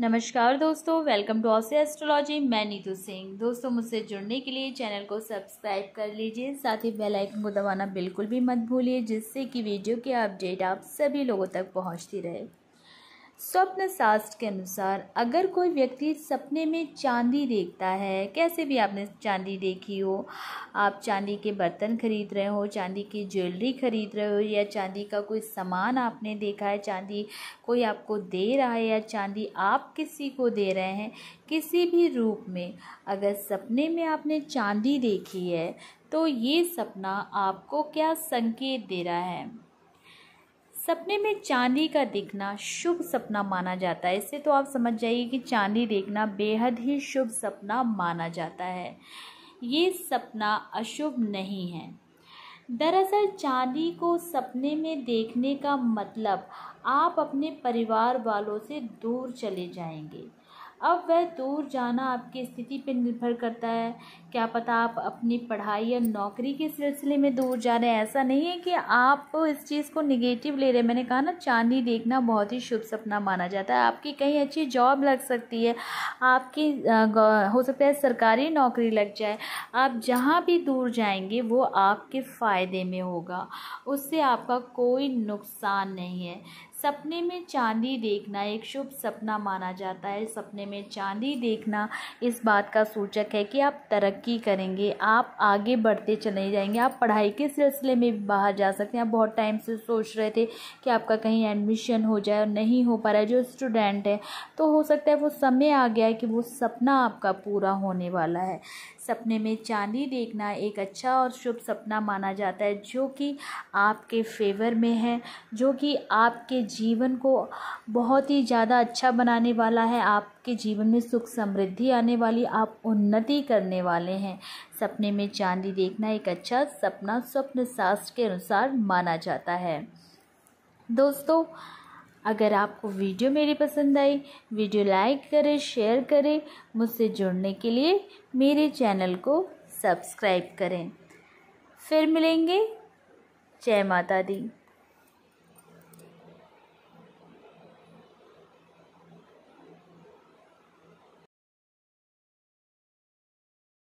नमस्कार दोस्तों welcome to ऑसे astrology मैं नीतू सिंह दोस्तों मुझसे जुड़ने के लिए चैनल को सब्सक्राइब कर लीजिए साथ ही बेल आइकन को दबाना बिल्कुल भी मत भूलिए जिससे कि वीडियो के अपडेट आप सभी लोगों तक पहुंचती रहे स्वप्न शास्त्र के अनुसार अगर कोई व्यक्ति सपने में चांदी देखता है कैसे भी आपने चांदी देखी हो आप चांदी के बर्तन खरीद रहे हो चांदी की ज्वेलरी खरीद रहे हो या चांदी का कोई सामान आपने देखा है चांदी कोई आपको दे रहा है या चांदी आप किसी को दे रहे हैं किसी भी रूप में अगर सपने में आपने चांदी देखी है तो ये सपना आपको क्या संकेत दे रहा है सपने में चांदी का देखना शुभ सपना माना जाता है इससे तो आप समझ जाइए कि चांदी देखना बेहद ही शुभ सपना माना जाता है ये सपना अशुभ नहीं है दरअसल चांदी को सपने में देखने का मतलब आप अपने परिवार वालों से दूर चले जाएंगे अब वह दूर जाना आपकी स्थिति पर निर्भर करता है क्या पता आप अपनी पढ़ाई या नौकरी के सिलसिले में दूर जा रहे हैं ऐसा नहीं है कि आप इस चीज़ को निगेटिव ले रहे हैं मैंने कहा ना चांदी देखना बहुत ही शुभ सपना माना जाता है आपकी कहीं अच्छी जॉब लग सकती है आपकी हो सकता है सरकारी नौकरी लग जाए आप जहाँ भी दूर जाएंगे वो आपके फ़ायदे में होगा उससे आपका कोई नुकसान नहीं है सपने में चांदी देखना एक शुभ सपना माना जाता है सपने में चांदी देखना इस बात का सूचक है कि आप तरक्की करेंगे आप आगे बढ़ते चले जाएंगे आप पढ़ाई के सिलसिले में भी बाहर जा सकते हैं आप बहुत टाइम से सोच रहे थे कि आपका कहीं एडमिशन हो जाए और नहीं हो पा रहा है जो स्टूडेंट है तो हो सकता है वो समय आ गया है कि वो सपना आपका पूरा होने वाला है सपने में चांदी देखना एक अच्छा और शुभ सपना माना जाता है जो कि आपके फेवर में है जो कि आपके जीवन को बहुत ही ज़्यादा अच्छा बनाने वाला है आपके जीवन में सुख समृद्धि आने वाली आप उन्नति करने वाले हैं सपने में चांदी देखना एक अच्छा सपना स्वप्न शास्त्र के अनुसार माना जाता है दोस्तों अगर आपको वीडियो मेरी पसंद आई वीडियो लाइक करें शेयर करें मुझसे जुड़ने के लिए मेरे चैनल को सब्सक्राइब करें फिर मिलेंगे जय माता दी